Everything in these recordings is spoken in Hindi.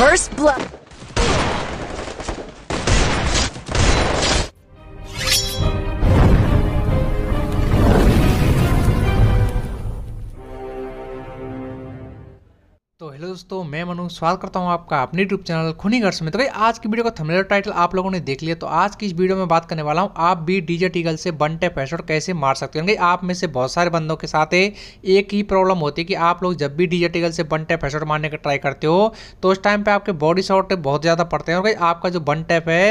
First blood. तो हेलो दोस्तों मैं मनु स्वागत करता हूं आपका अपने यूट्यूब चैनल खुनी घर में तो भाई आज की वीडियो का थंबनेल टाइटल आप लोगों ने देख लिया तो आज की इस वीडियो में बात करने वाला हूं आप भी डीजे टीगल से वन टैप हेडशॉट कैसे मार सकते हो आप में से बहुत सारे बंदों के साथ एक ही प्रॉब्लम होती है कि आप लोग जब भी डीजे टीगल से वन टैप हेडशॉट मारने का ट्राई करते हो तो उस टाइम पर आपके बॉडी शॉट बहुत ज़्यादा पड़ते हैं और भाई आपका जो वन टैप है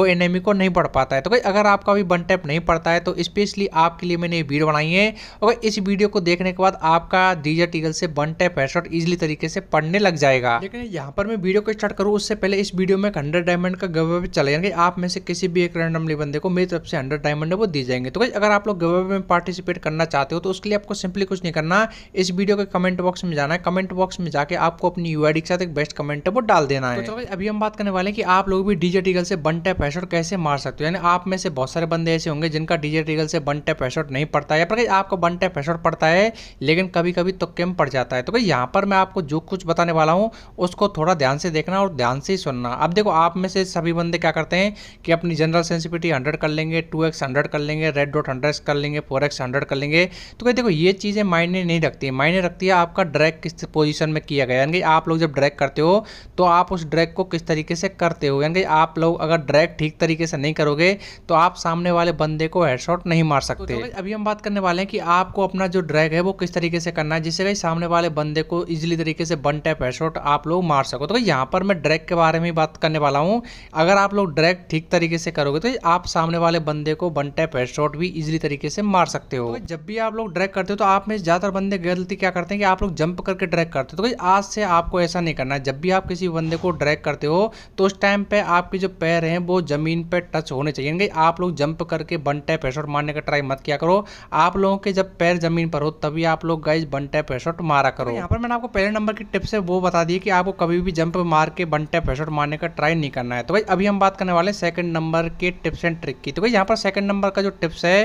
वो एनेमी को नहीं पड़ पाता है तो भाई अगर आपका भी वन टैप नहीं पड़ता है तो स्पेशली आपके लिए मैंने ये वीडियो बनाई है और इस वीडियो को देखने के बाद आपका डीजे टीगल से वन टैप हेडशॉट ईजिली तरीके से से पढ़ने लग जाएगा लेकिन यहाँ पर मैं वीडियो को स्टार्ट करूँ उससे पहले इस वीडियो में हंड्रेड डायमंड का गवे भी चले जाएंगे आप में से किसी भी एक रैंडमली बंदे को मेरी तरफ से हंड्रेड डायमंड वो दी जाएंगे तो अगर आप लोग गवे में पार्टिसिपेट करना चाहते हो तो उसके लिए आपको सिंपली कुछ नहीं करना इस वीडियो के कमेंट बॉक्स में जाना है कमेंट बॉक्स में जाकर आपको अपनी यू के साथ एक बेस्ट कमेंट है वो डाल देना है तो अभी हम बात करने वाले हैं कि आप लोग भी डीजे टीगल से बन टैप हैशोट कैसे मार सकते हो यानी आप में से बहुत सारे बंदे ऐसे होंगे जिनका डीजे टीगल से बन टैप हैशोट नहीं पड़ता है या पर आपको बन टैप हैशोट पड़ता है लेकिन कभी कभी तुक्के में पड़ जाता है तो भाई यहाँ पर मैं आपको जो कुछ बताने वाला हूँ उसको थोड़ा ध्यान से देखना और ध्यान से ही सुनना अब देखो आप में से सभी बंदे क्या करते हैं कि अपनी जनरल सेंसिविटी हंड्रेड कर लेंगे टू एक्स हंड्रेड कर लेंगे रेड डॉट हंड्रेड कर लेंगे फोर एक्स हंड्रेड कर लेंगे तो कहीं देखो ये चीज़ें मायने नहीं रखती है मायने रखती है आपका ड्रैग किस पोजिशन में किया गया यानी कि आप लोग जब ड्रैग करते हो तो आप उस ड्रैग को किस तरीके से करते हो यानी कि आप लोग अगर ड्रैग ठीक तरीके से नहीं करोगे तो आप सामने वाले बंदे को हेडशॉट नहीं मार तो सकते अभी हम बात करने वाले हैं कि आपको अपना जो ड्रैग है वो किस तरीके से करना है जिससे कहीं सामने वाले बंदे को इजिली तरीके से से वन टैप हेडशॉट आप लोग मार सको तो यहाँ पर मैं ड्रैग के बारे में बात करने वाला हूँ अगर आप लोग ड्रैग ठीक तरीके से करोगे तो आप सामने वाले बंदे को वन टैप हेडशॉट भी इजिली तरीके से मार सकते हो तो जब भी आप लोग ड्रैग करते हो तो आप में ज़्यादातर बंदे गलती क्या करते हैं कि आप लोग जंप करके ड्रैग करते हो तो आज से आपको ऐसा नहीं करना जब भी आप किसी बंदे को ड्रैग करते हो तो उस टाइम पे आपके जो पैर हैं वो ज़मीन पे टच होने चाहिए आप लोग जंप करके बन टैप हेडशॉट मारने का ट्राई मत किया करो आप लोगों के जब पैर ज़मीन पर हो तभी आप लोग गाइज बन टैप हेडशॉट मारा करो तो यहाँ पर मैंने आपको पहले नंबर की टिप्स है वो बता दिए कि आपको कभी भी जंप मार के वन टैप हेडशॉट मारने का ट्राई नहीं करना है तो भाई अभी हम बात करने वाले हैं सेकंड नंबर के टिप्स एंड ट्रिक की तो भाई यहाँ पर सेकंड नंबर का जो टिप्स है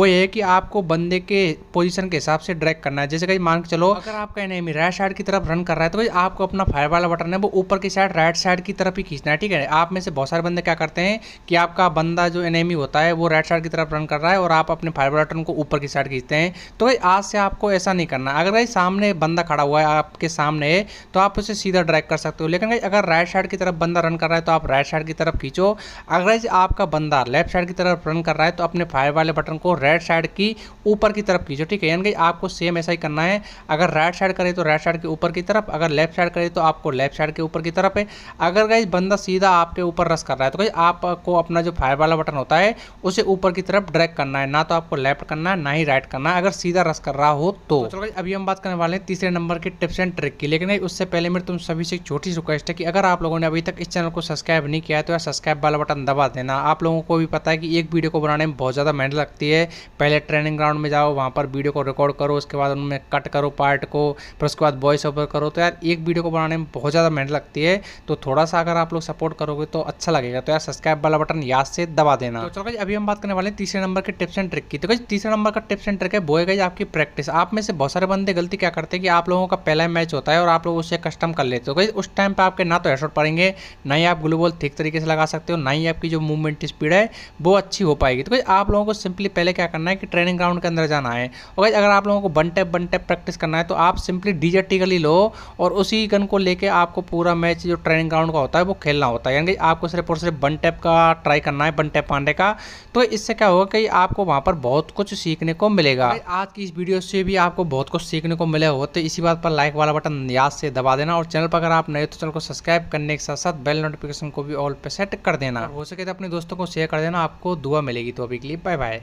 वो ये है कि आपको बंदे के पोजीशन के हिसाब से ड्रैक करना है जैसे कहीं मान के चलो अगर आपका एनिमी राइट साइड की तरफ रन कर रहा है तो भाई आपको अपना फायर वाला बटन है वो ऊपर की साइड राइट साइड की तरफ ही खींचना है ठीक है आप में से बहुत सारे बंदे क्या करते हैं कि आपका बंदा जो एनिमी होता है वो राइट साइड की तरफ रन कर रहा है और आप अपने फायर वाला बटन को ऊपर की साइड खींचते हैं तो भाई आज से आपको ऐसा नहीं करना अगर भाई सामने बंदा खड़ा हुआ है आपके सामने सामने है तो आप उसे सीधा ड्रैग कर सकते हो लेकिन अगर राइट साइड की तरफ बंदा रन कर रहा है तो आप राइट साइड की तरफ खींचो अगर आपका बंदा लेफ्ट साइड की तरफ रन कर रहा है तो अपने फायर वाले बटन को राइट साइड की ऊपर की तरफ खींचो ठीक है यानी कि आपको सेम ऐसा ही करना है अगर राइट साइड करे तो राइट साइड के ऊपर की तरफ अगर लेफ्ट साइड करे तो आपको लेफ्ट साइड के ऊपर की तरफ है अगर गई बंदा सीधा आपके ऊपर रस कर रहा है तो गई आपको अपना जो फायर वाला बटन होता है उसे ऊपर की तरफ ड्रैग करना है ना तो आपको लेफ्ट करना है ना ही राइट करना है अगर सीधा रस कर रहा हो तो, तो चलो तो अब हम बात करने वाले हैं तीसरे नंबर के टिप्स एंड ट्रिक की लेकिन उससे पहले मेरी तुम सभी से छोटी रिक्वेस्ट है कि अगर आप लोगों ने अभी तक इस चैनल को सब्सक्राइब नहीं किया है तो यार सब्सक्राइब वाला बटन दबा देना आप लोगों को भी पता है कि एक वीडियो को बनाने में बहुत ज़्यादा मेहनत लगती है पहले ट्रेनिंग ग्राउंड में जाओ वहाँ पर वीडियो को रिकॉर्ड करो उसके बाद उनमें कट करो पार्ट को फिर उसके बाद वॉइस ओवर करो तो यार एक वीडियो को बनाने में बहुत ज़्यादा मेहनत लगती है तो थोड़ा सा अगर आप लोग सपोर्ट करोगे तो अच्छा लगेगा तो यार सब्सक्राइब वाला बटन याद से दबा देना तो चलो अभी हम बात करने वाले तीसरे नंबर के टिप्स एंड ट्रिक की तो तीसरे नंबर का टिप्स एंड ट्रिक है वो आपकी प्रैक्टिस आप में से बहुत सारे बंदे गलती क्या करते हैं कि आप लोगों का पहला मैच होता है है और आप लोग उसे कस्टम कर लेते हो गई तो उस टाइम पर आपके ना तो हेडशॉट पड़ेंगे ना ही आप ग्लू बॉल ठीक तरीके से लगा सकते हो ना ही आपकी जो मूवमेंट स्पीड है वो अच्छी हो पाएगी तो कहीं आप लोगों को सिंपली पहले क्या करना है कि ट्रेनिंग ग्राउंड के अंदर जाना है और कहीं अगर आप लोगों को बन टैप बन टैप प्रैक्टिस करना है तो आप सिंपली डिजर्टिकली लो और उसी गन को लेकर आपको पूरा मैच जो ट्रेनिंग ग्राउंड का होता है वो खेलना होता है यानी कि आपको सिर्फ और सिर्फ बन टैप का ट्राई करना है बन टैप पाने का तो इससे क्या होगा कि आपको वहाँ पर बहुत कुछ सीखने को मिलेगा आज की इस वीडियो से भी आपको बहुत कुछ सीखने को मिलेगा तो इसी बात पर लाइक वाला बटन याद से दबा देना और चैनल पर अगर आप नए तो चैनल को सब्सक्राइब करने के साथ साथ बेल नोटिफिकेशन को भी ऑल पे सेट कर देना हो सके तो अपने दोस्तों को शेयर कर देना आपको दुआ मिलेगी तो अभी के लिए बाय बाय